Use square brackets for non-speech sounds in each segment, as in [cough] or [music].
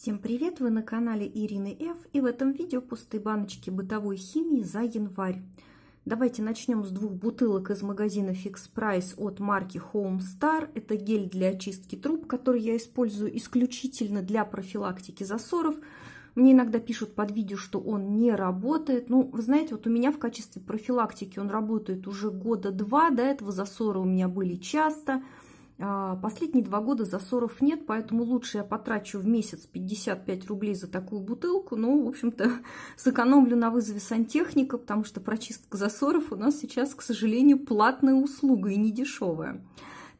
Всем привет! Вы на канале Ирины Ф. И в этом видео пустые баночки бытовой химии за январь. Давайте начнем с двух бутылок из магазина Fix Price от марки Home Star. Это гель для очистки труб, который я использую исключительно для профилактики засоров. Мне иногда пишут под видео, что он не работает. Ну, вы знаете, вот у меня в качестве профилактики он работает уже года два. До этого засоры у меня были часто – а, последние два года засоров нет, поэтому лучше я потрачу в месяц 55 рублей за такую бутылку, но, ну, в общем-то, [laughs] сэкономлю на вызове сантехника, потому что прочистка засоров у нас сейчас, к сожалению, платная услуга и не дешевая.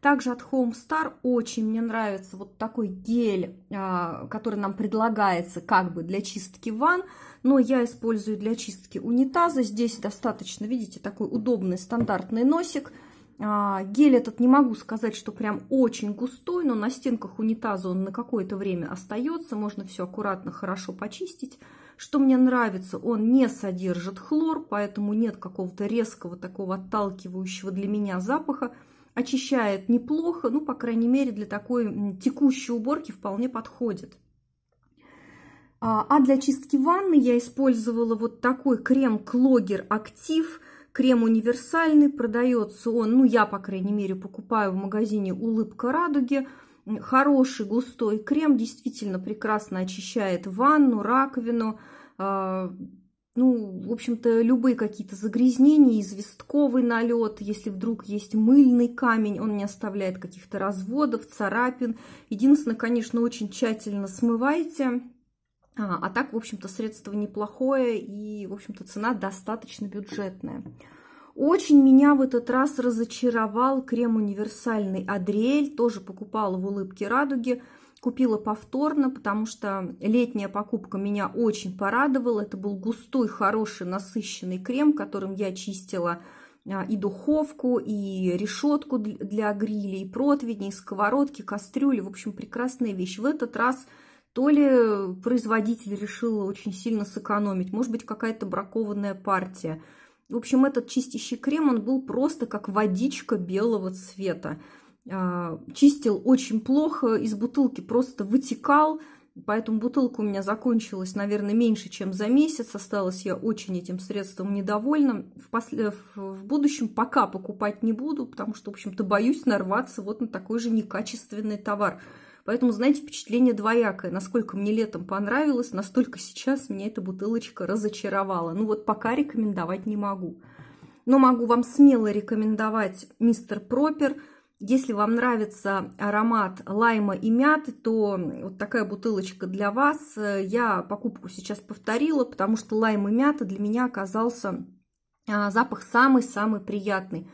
Также от Homestar очень мне нравится вот такой гель, а, который нам предлагается как бы для чистки ванн, но я использую для чистки унитаза. Здесь достаточно, видите, такой удобный стандартный носик – а, гель этот не могу сказать, что прям очень густой, но на стенках унитаза он на какое-то время остается. Можно все аккуратно, хорошо почистить. Что мне нравится, он не содержит хлор, поэтому нет какого-то резкого такого отталкивающего для меня запаха. Очищает неплохо, ну, по крайней мере, для такой текущей уборки вполне подходит. А, а для чистки ванны я использовала вот такой крем Клогер Актив – Крем универсальный, продается он, ну, я, по крайней мере, покупаю в магазине «Улыбка радуги». Хороший густой крем, действительно прекрасно очищает ванну, раковину, а, ну, в общем-то, любые какие-то загрязнения, известковый налет, если вдруг есть мыльный камень, он не оставляет каких-то разводов, царапин. Единственное, конечно, очень тщательно смывайте а, а так, в общем-то, средство неплохое и, в общем-то, цена достаточно бюджетная. Очень меня в этот раз разочаровал крем универсальный Адриэль. Тоже покупала в улыбке радуги. Купила повторно, потому что летняя покупка меня очень порадовала. Это был густой, хороший, насыщенный крем, которым я чистила а, и духовку, и решетку для гриля, и противни, и сковородки, кастрюли. В общем, прекрасная вещь. В этот раз то ли производитель решил очень сильно сэкономить, может быть, какая-то бракованная партия. В общем, этот чистящий крем, он был просто как водичка белого цвета. А, чистил очень плохо, из бутылки просто вытекал, Поэтому бутылка у меня закончилась, наверное, меньше, чем за месяц. Осталась я очень этим средством недовольна. В, после... в будущем пока покупать не буду, потому что, в общем-то, боюсь нарваться вот на такой же некачественный товар. Поэтому, знаете, впечатление двоякое. Насколько мне летом понравилось, настолько сейчас меня эта бутылочка разочаровала. Ну вот пока рекомендовать не могу. Но могу вам смело рекомендовать мистер Пропер. Если вам нравится аромат лайма и мяты, то вот такая бутылочка для вас. Я покупку сейчас повторила, потому что лайм и мята для меня оказался а, запах самый-самый приятный.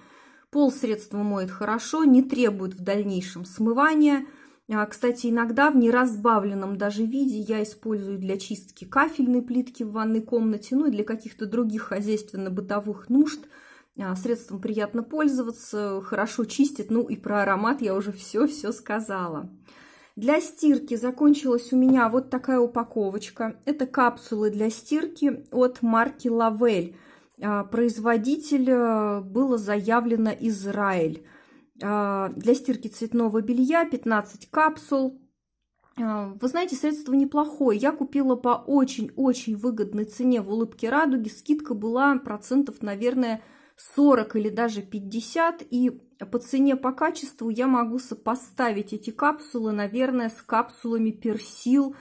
Пол средства моет хорошо, не требует в дальнейшем смывания – а, кстати, иногда в неразбавленном даже виде я использую для чистки кафельной плитки в ванной комнате, ну и для каких-то других хозяйственно-бытовых нужд. А, средством приятно пользоваться, хорошо чистит, ну и про аромат я уже все-все сказала. Для стирки закончилась у меня вот такая упаковочка. Это капсулы для стирки от марки Лавель. А, производитель э, было заявлено Израиль. А, для стирки цветного белья, 15 капсул. А, вы знаете, средство неплохое. Я купила по очень-очень выгодной цене в «Улыбке радуги». Скидка была процентов, наверное, 40 или даже 50. И по цене, по качеству я могу сопоставить эти капсулы, наверное, с капсулами «Персил»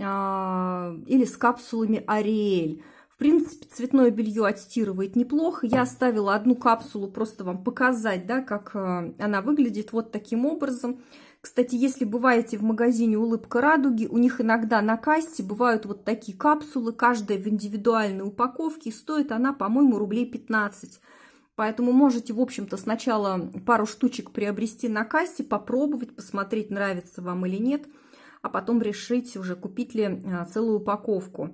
а, или с капсулами «Ариэль». В принципе, цветное белье отстирывает неплохо. Я оставила одну капсулу, просто вам показать, да, как э, она выглядит вот таким образом. Кстати, если бываете в магазине «Улыбка радуги», у них иногда на кассе бывают вот такие капсулы, каждая в индивидуальной упаковке, стоит она, по-моему, рублей 15. Поэтому можете, в общем-то, сначала пару штучек приобрести на кассе, попробовать, посмотреть, нравится вам или нет, а потом решить уже, купить ли э, целую упаковку.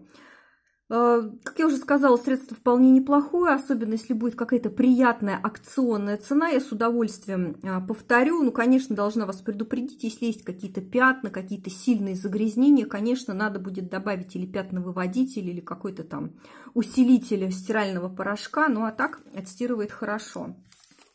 Э, как я уже сказала, средство вполне неплохое, особенно если будет какая-то приятная акционная цена, я с удовольствием э, повторю. Ну, конечно, должна вас предупредить, если есть какие-то пятна, какие-то сильные загрязнения, конечно, надо будет добавить или пятновыводитель, или какой-то там усилитель стирального порошка, ну а так отстирывает хорошо.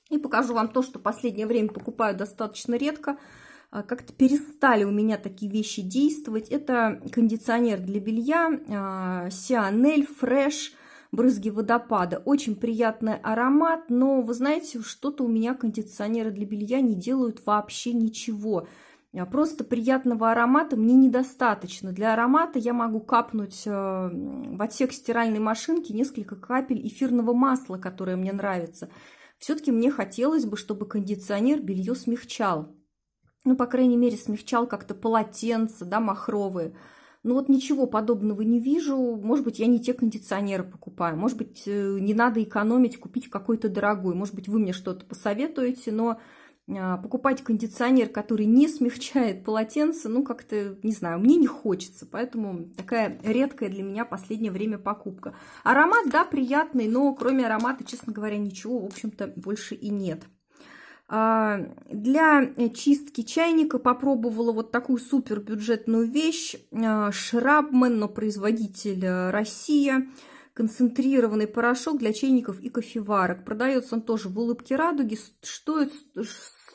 И покажу вам то, что последнее время покупаю достаточно редко – а, как-то перестали у меня такие вещи действовать. Это кондиционер для белья, а, Сианель, Fresh, брызги водопада. Очень приятный аромат, но вы знаете, что-то у меня кондиционеры для белья не делают вообще ничего. А, просто приятного аромата мне недостаточно. Для аромата я могу капнуть э, в отсек стиральной машинки несколько капель эфирного масла, которое мне нравится. Все-таки мне хотелось бы, чтобы кондиционер белье смягчал ну, по крайней мере, смягчал как-то полотенца, да, махровые. Ну вот ничего подобного не вижу. Может быть, я не те кондиционеры покупаю. Может быть, э, не надо экономить, купить какой-то дорогой. Может быть, вы мне что-то посоветуете, но а, покупать кондиционер, который не смягчает полотенце, ну, как-то, не знаю, мне не хочется. Поэтому такая редкая для меня последнее время покупка. Аромат, да, приятный, но кроме аромата, честно говоря, ничего, в общем-то, больше и нет. А, для э, чистки чайника попробовала вот такую супер бюджетную вещь. А, Шрабмен, но производитель э, Россия. Концентрированный порошок для чайников и кофеварок. Продается он тоже в улыбке радуги. Стоит,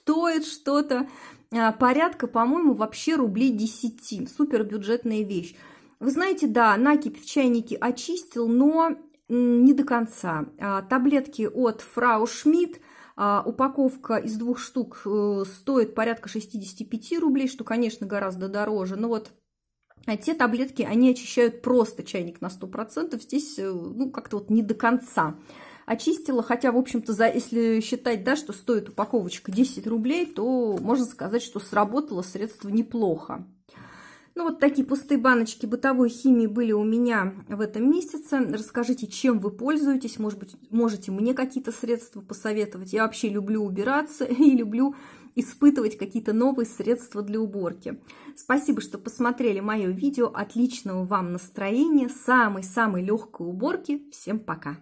стоит что-то а, порядка, по-моему, вообще рублей 10. Супер бюджетная вещь. Вы знаете, да, накипь в чайнике очистил, но не до конца. Таблетки от Фрау Шмидт а упаковка из двух штук э, стоит порядка 65 рублей, что, конечно, гораздо дороже. Но вот а те таблетки, они очищают просто чайник на 100%. Здесь, э, ну, как-то вот не до конца очистила. Хотя, в общем-то, за, если считать, да, что стоит упаковочка 10 рублей, то можно сказать, что сработало средство неплохо. Ну, вот такие пустые баночки бытовой химии были у меня в этом месяце. Расскажите, чем вы пользуетесь. Может быть, можете мне какие-то средства посоветовать. Я вообще люблю убираться [laughs] и люблю испытывать какие-то новые средства для уборки. Спасибо, что посмотрели мое видео. Отличного вам настроения, самой-самой легкой уборки. Всем пока!